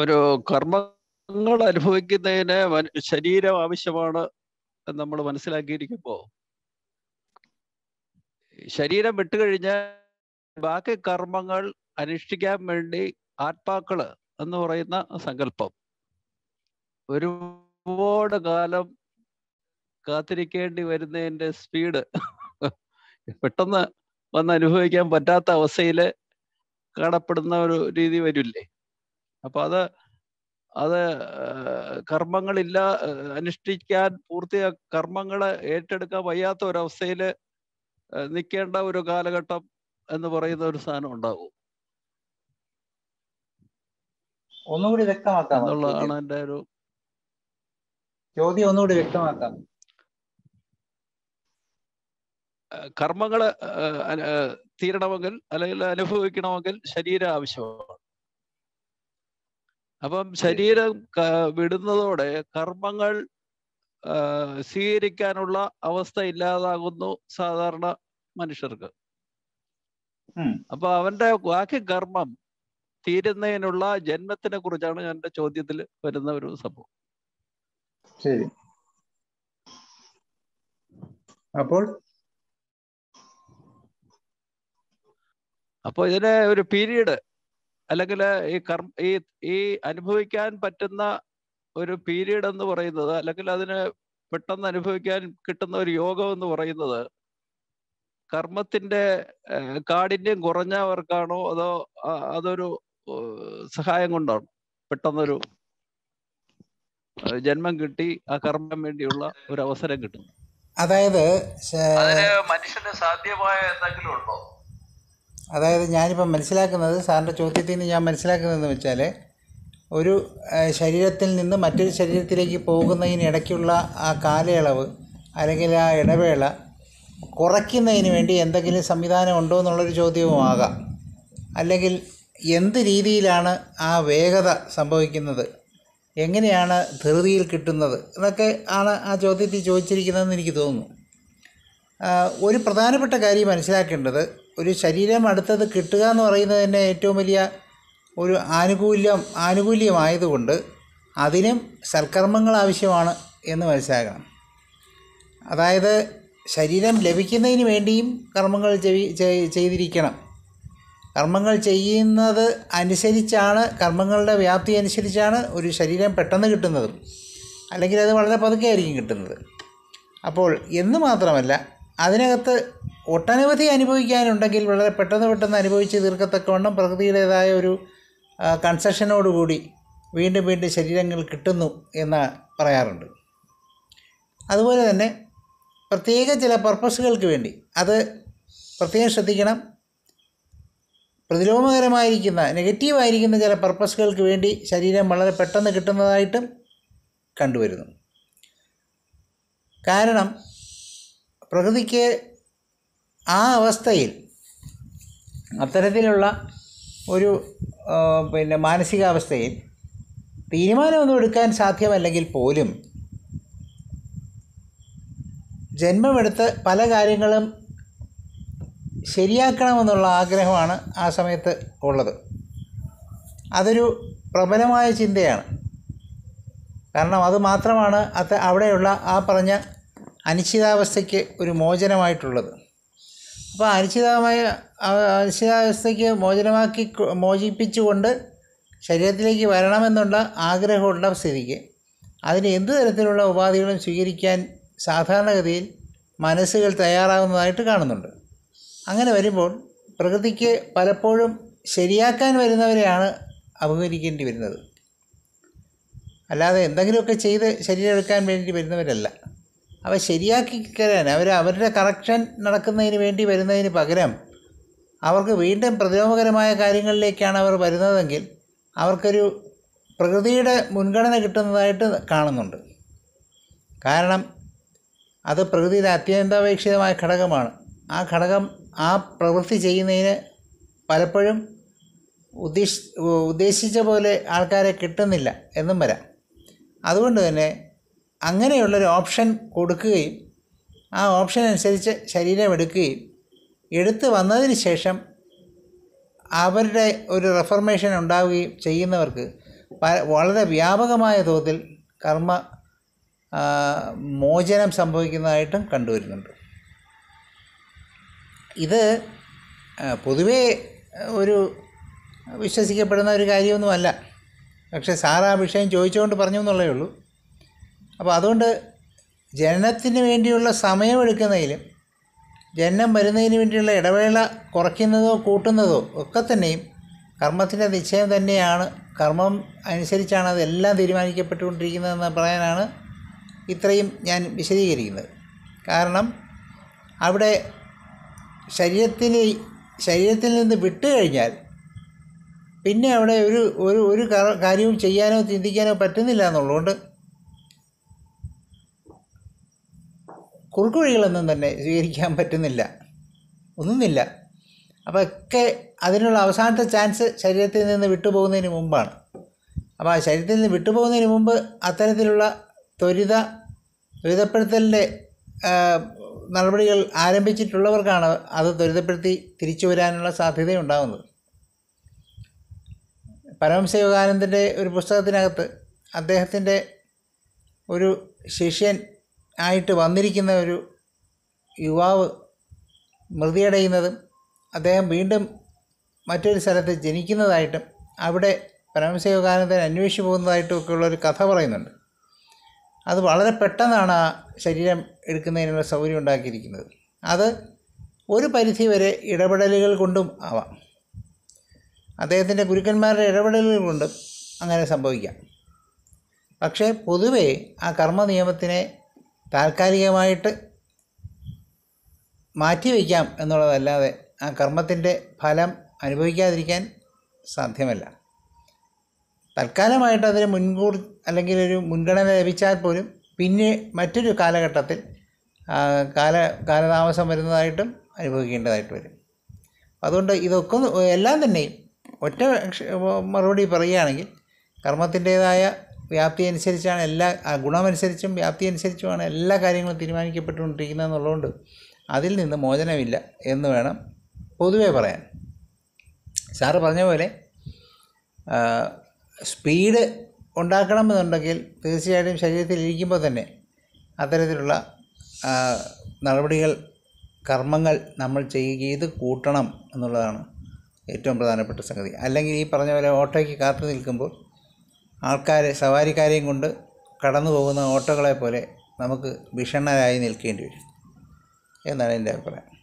ഒരു കർമ്മങ്ങൾ അനുഭവിക്കുന്നതിന് ശരീരം ആവശ്യമാണ് നമ്മൾ മനസ്സിലാക്കിയിരിക്കുമ്പോ ശരീരം വിട്ടുകഴിഞ്ഞാൽ ബാക്കി കർമ്മങ്ങൾ അനുഷ്ഠിക്കാൻ വേണ്ടി ആത്മാക്കള് എന്ന് പറയുന്ന സങ്കല്പം ഒരുപാട് കാലം കാത്തിരിക്കേണ്ടി വരുന്നതിന്റെ സ്പീഡ് പെട്ടെന്ന് വന്ന് അനുഭവിക്കാൻ പറ്റാത്ത അവസ്ഥയില് കാണപ്പെടുന്ന ഒരു രീതി വരില്ലേ അപ്പൊ അത് അത് കർമ്മങ്ങളില്ല അനുഷ്ഠിക്കാൻ പൂർത്തിയാ കർമ്മങ്ങൾ ഏറ്റെടുക്കാൻ വയ്യാത്ത ഒരവസ്ഥയിൽ നിൽക്കേണ്ട ഒരു കാലഘട്ടം എന്ന് പറയുന്ന ഒരു സാധനം ഉണ്ടാവും ഒന്നുകൂടി വ്യക്തമാക്കാം എന്നുള്ളതാണ് എൻ്റെ ഒരു ചോദ്യം ഒന്നുകൂടി വ്യക്തമാക്കാം കർമ്മങ്ങൾ തീരണമെങ്കിൽ അല്ലെങ്കിൽ അനുഭവിക്കണമെങ്കിൽ ശരീരം ആവശ്യമാണ് അപ്പം ശരീരം വിടുന്നതോടെ കർമ്മങ്ങൾ സ്വീകരിക്കാനുള്ള അവസ്ഥ ഇല്ലാതാകുന്നു സാധാരണ മനുഷ്യർക്ക് അപ്പൊ അവന്റെ ബാക്കി കർമ്മം തീരുന്നതിനുള്ള ജന്മത്തിനെ കുറിച്ചാണ് എന്റെ ചോദ്യത്തിൽ വരുന്ന ഒരു സംഭവം ശരി അപ്പോൾ അപ്പോൾ ഇതിനെ ഒരു പീരീഡ് അല്ലെങ്കിൽ ഈ കർമ്മ ഈ ഈ അനുഭവിക്കാൻ പറ്റുന്ന ഒരു പീരീഡ് എന്ന് പറയുന്നത് അല്ലെങ്കിൽ അതിന് പെട്ടെന്ന് അനുഭവിക്കാൻ കിട്ടുന്ന ഒരു യോഗം എന്ന് പറയുന്നത് കർമ്മത്തിന്റെ കാഠിന്യം കുറഞ്ഞവർക്കാണോ അതോ അതൊരു സഹായം കൊണ്ടാണ് പെട്ടെന്നൊരു ജന്മം കിട്ടി ആ കർമ്മം വേണ്ടിയുള്ള ഒരു അവസരം കിട്ടുന്നു അതായത് മനുഷ്യന് സാധ്യമായ എന്തെങ്കിലും ഉണ്ടോ അതായത് ഞാനിപ്പോൾ മനസ്സിലാക്കുന്നത് സാറിൻ്റെ ചോദ്യത്തിൽ നിന്ന് ഞാൻ മനസ്സിലാക്കുന്നതെന്ന് വെച്ചാൽ ഒരു ശരീരത്തിൽ നിന്ന് മറ്റൊരു ശരീരത്തിലേക്ക് പോകുന്നതിനിടയ്ക്കുള്ള ആ കാലയളവ് അല്ലെങ്കിൽ ആ ഇടവേള കുറയ്ക്കുന്നതിന് വേണ്ടി എന്തെങ്കിലും സംവിധാനം ഉണ്ടോ എന്നുള്ളൊരു ചോദ്യവുമാകാം അല്ലെങ്കിൽ എന്ത് രീതിയിലാണ് ആ വേഗത സംഭവിക്കുന്നത് എങ്ങനെയാണ് ധൃതിയിൽ കിട്ടുന്നത് എന്നൊക്കെ ആണ് ആ ചോദ്യത്തിൽ ചോദിച്ചിരിക്കുന്നതെന്ന് എനിക്ക് തോന്നുന്നു ഒരു പ്രധാനപ്പെട്ട കാര്യം മനസ്സിലാക്കേണ്ടത് ഒരു ശരീരം അടുത്തത് കിട്ടുക എന്ന് പറയുന്നത് തന്നെ ഏറ്റവും വലിയ ഒരു ആനുകൂല്യം ആനുകൂല്യമായതുകൊണ്ട് അതിനും സൽക്കർമ്മങ്ങൾ ആവശ്യമാണ് എന്ന് മനസ്സിലാക്കണം അതായത് ശരീരം ലഭിക്കുന്നതിന് വേണ്ടിയും കർമ്മങ്ങൾ ചെയ്തിരിക്കണം കർമ്മങ്ങൾ ചെയ്യുന്നത് അനുസരിച്ചാണ് കർമ്മങ്ങളുടെ വ്യാപ്തി അനുസരിച്ചാണ് ഒരു ശരീരം പെട്ടെന്ന് കിട്ടുന്നതും അല്ലെങ്കിൽ അത് വളരെ പതുക്കെ ആയിരിക്കും കിട്ടുന്നത് അപ്പോൾ എന്ന് മാത്രമല്ല അതിനകത്ത് ഒട്ടനവധി അനുഭവിക്കാനുണ്ടെങ്കിൽ വളരെ പെട്ടെന്ന് പെട്ടെന്ന് അനുഭവിച്ച് തീർക്കത്തക്കവണ്ണം പ്രകൃതിയുടേതായ ഒരു കൺസെഷനോടുകൂടി വീണ്ടും വീണ്ടും ശരീരങ്ങൾ കിട്ടുന്നു എന്ന് പറയാറുണ്ട് അതുപോലെ തന്നെ പ്രത്യേക ചില പർപ്പസുകൾക്ക് വേണ്ടി അത് പ്രത്യേകം ശ്രദ്ധിക്കണം പ്രതിലോമകരമായിരിക്കുന്ന നെഗറ്റീവായിരിക്കുന്ന ചില പർപ്പസുകൾക്ക് വേണ്ടി ശരീരം വളരെ പെട്ടെന്ന് കിട്ടുന്നതായിട്ടും കണ്ടുവരുന്നു കാരണം പ്രകൃതിക്ക് ആ അവസ്ഥയിൽ അത്തരത്തിലുള്ള ഒരു പിന്നെ മാനസികാവസ്ഥയിൽ തീരുമാനമൊന്നും എടുക്കാൻ സാധ്യമല്ലെങ്കിൽ പോലും ജന്മമെടുത്ത് പല കാര്യങ്ങളും ശരിയാക്കണമെന്നുള്ള ആഗ്രഹമാണ് ആ സമയത്ത് ഉള്ളത് അതൊരു പ്രബലമായ ചിന്തയാണ് കാരണം അത് മാത്രമാണ് അത് അവിടെയുള്ള ആ പറഞ്ഞ അനിശ്ചിതാവസ്ഥയ്ക്ക് ഒരു മോചനമായിട്ടുള്ളത് അപ്പോൾ അനിശ്ചിതമായ അനിശ്ചിതാവസ്ഥയ്ക്ക് മോചനമാക്കി മോചിപ്പിച്ചുകൊണ്ട് ശരീരത്തിലേക്ക് വരണമെന്നുള്ള ആഗ്രഹമുള്ള സ്ഥിതിക്ക് അതിന് എന്ത് തരത്തിലുള്ള ഉപാധികളും സ്വീകരിക്കാൻ സാധാരണഗതിയിൽ മനസ്സുകൾ തയ്യാറാകുന്നതായിട്ട് കാണുന്നുണ്ട് അങ്ങനെ വരുമ്പോൾ പ്രകൃതിക്ക് പലപ്പോഴും ശരിയാക്കാൻ വരുന്നവരെയാണ് അഭിമുഖീകരിക്കേണ്ടി വരുന്നത് അല്ലാതെ എന്തെങ്കിലുമൊക്കെ ചെയ്ത് ശരീരം എടുക്കാൻ വേണ്ടി വരുന്നവരല്ല അവ ശരിയാക്കി തരാൻ അവർ അവരുടെ കറക്ഷൻ നടക്കുന്നതിന് വേണ്ടി വരുന്നതിന് പകരം അവർക്ക് വീണ്ടും പ്രതിലോമകരമായ കാര്യങ്ങളിലേക്കാണ് അവർ വരുന്നതെങ്കിൽ അവർക്കൊരു പ്രകൃതിയുടെ മുൻഗണന കിട്ടുന്നതായിട്ട് കാണുന്നുണ്ട് കാരണം അത് പ്രകൃതിയുടെ അത്യന്താപേക്ഷിതമായ ഘടകമാണ് ആ ഘടകം ആ പ്രവൃത്തി ചെയ്യുന്നതിന് പലപ്പോഴും ഉദ്ദേശിച്ച പോലെ ആൾക്കാരെ കിട്ടുന്നില്ല എന്നും വരാം അതുകൊണ്ട് തന്നെ അങ്ങനെയുള്ളൊരു ഓപ്ഷൻ കൊടുക്കുകയും ആ ഓപ്ഷൻ അനുസരിച്ച് ശരീരം എടുക്കുകയും എടുത്തു വന്നതിന് ശേഷം അവരുടെ ഒരു റെഫർമേഷൻ ഉണ്ടാവുകയും ചെയ്യുന്നവർക്ക് വളരെ വ്യാപകമായ തോതിൽ കർമ്മ മോചനം സംഭവിക്കുന്നതായിട്ടും കണ്ടുവരുന്നുണ്ട് ഇത് പൊതുവേ ഒരു വിശ്വസിക്കപ്പെടുന്ന ഒരു കാര്യമൊന്നുമല്ല പക്ഷേ സാർ ആ വിഷയം ചോദിച്ചുകൊണ്ട് പറഞ്ഞു എന്നുള്ളേ ഉള്ളൂ അപ്പോൾ അതുകൊണ്ട് ജനനത്തിന് വേണ്ടിയുള്ള സമയമെടുക്കുന്നതിലും ജനനം വരുന്നതിന് വേണ്ടിയുള്ള ഇടവേള കുറയ്ക്കുന്നതോ കൂട്ടുന്നതോ ഒക്കെ തന്നെയും കർമ്മത്തിൻ്റെ നിശ്ചയം തന്നെയാണ് കർമ്മം അനുസരിച്ചാണ് അതെല്ലാം തീരുമാനിക്കപ്പെട്ടുകൊണ്ടിരിക്കുന്നതെന്ന് പറയാനാണ് ഇത്രയും ഞാൻ വിശദീകരിക്കുന്നത് കാരണം അവിടെ ശരീരത്തിന് ശരീരത്തിൽ നിന്ന് വിട്ടു കഴിഞ്ഞാൽ പിന്നെ അവിടെ ഒരു ഒരു ഒരു കാര്യവും ചെയ്യാനോ ചിന്തിക്കാനോ പറ്റുന്നില്ല എന്നുള്ളതുകൊണ്ട് കുറുക്കുവഴികളൊന്നും തന്നെ സ്വീകരിക്കാൻ പറ്റുന്നില്ല ഒന്നുമില്ല അപ്പോൾ ഒക്കെ അതിനുള്ള അവസാനത്തെ ചാൻസ് ശരീരത്തിൽ നിന്ന് വിട്ടുപോകുന്നതിന് മുമ്പാണ് അപ്പോൾ ആ ശരീരത്തിൽ നിന്ന് വിട്ടുപോകുന്നതിന് മുമ്പ് അത്തരത്തിലുള്ള ത്വരിത ത്വരിതപ്പെടുത്തലിൻ്റെ നടപടികൾ ആരംഭിച്ചിട്ടുള്ളവർക്കാണ് അത് ത്വരിതപ്പെടുത്തി തിരിച്ചു വരാനുള്ള സാധ്യതയുണ്ടാകുന്നത് പരമശിവകാനന്ദൻ്റെ ഒരു പുസ്തകത്തിനകത്ത് അദ്ദേഹത്തിൻ്റെ ഒരു ശിഷ്യൻ ആയിട്ട് വന്നിരിക്കുന്ന ഒരു യുവാവ് മൃതിയടയുന്നതും അദ്ദേഹം വീണ്ടും മറ്റൊരു സ്ഥലത്ത് ജനിക്കുന്നതായിട്ടും അവിടെ പരമശിവകാനന്ദൻ അന്വേഷിച്ചു പോകുന്നതായിട്ടും ഒക്കെയുള്ള ഒരു കഥ പറയുന്നുണ്ട് അത് വളരെ പെട്ടെന്നാണ് ആ ശരീരം എടുക്കുന്നതിനുള്ള സൗകര്യം ഉണ്ടാക്കിയിരിക്കുന്നത് അത് ഒരു പരിധി വരെ ഇടപെടലുകൾ കൊണ്ടും ആവാം അദ്ദേഹത്തിൻ്റെ ഗുരുക്കന്മാരുടെ ഇടപെടലുകൾ കൊണ്ടും അങ്ങനെ സംഭവിക്കാം പക്ഷേ പൊതുവേ ആ കർമ്മ നിയമത്തിനെ താൽക്കാലികമായിട്ട് മാറ്റിവെക്കാം എന്നുള്ളതല്ലാതെ ആ കർമ്മത്തിൻ്റെ ഫലം അനുഭവിക്കാതിരിക്കാൻ സാധ്യമല്ല തൽക്കാലമായിട്ട് അതിന് മുൻകൂർ അല്ലെങ്കിൽ ഒരു മുൻഗണന ലഭിച്ചാൽ പോലും പിന്നെ മറ്റൊരു കാലഘട്ടത്തിൽ കാല കാലതാമസം വരുന്നതായിട്ടും അനുഭവിക്കേണ്ടതായിട്ട് വരും അതുകൊണ്ട് ഇതൊക്കെ എല്ലാം തന്നെയും ഒറ്റ മറുപടി പറയുകയാണെങ്കിൽ കർമ്മത്തിൻ്റേതായ വ്യാപ്തി അനുസരിച്ചാണ് എല്ലാ ഗുണമനുസരിച്ചും വ്യാപ്തി അനുസരിച്ചുമാണ് എല്ലാ കാര്യങ്ങളും തീരുമാനിക്കപ്പെട്ടുകൊണ്ടിരിക്കുന്നത് എന്നുള്ളതുകൊണ്ട് അതിൽ നിന്ന് മോചനമില്ല എന്ന് വേണം പൊതുവേ പറയാൻ സാറ് പറഞ്ഞ പോലെ സ്പീഡ് ഉണ്ടാക്കണമെന്നുണ്ടെങ്കിൽ തീർച്ചയായിട്ടും ശരീരത്തിൽ ഇരിക്കുമ്പോൾ തന്നെ അത്തരത്തിലുള്ള നടപടികൾ കർമ്മങ്ങൾ നമ്മൾ ചെയ്ത് കൂട്ടണം എന്നുള്ളതാണ് ഏറ്റവും പ്രധാനപ്പെട്ട സംഗതി അല്ലെങ്കിൽ ഈ പറഞ്ഞ പോലെ ഓട്ടോയ്ക്ക് കാത്തു നിൽക്കുമ്പോൾ ആൾക്കാരെ സവാരിക്കാരെയും കൊണ്ട് കടന്നു പോകുന്ന ഓട്ടോകളെ പോലെ നമുക്ക് ഭീഷണരായി നിൽക്കേണ്ടി വരും എന്നാണ് എൻ്റെ അഭിപ്രായം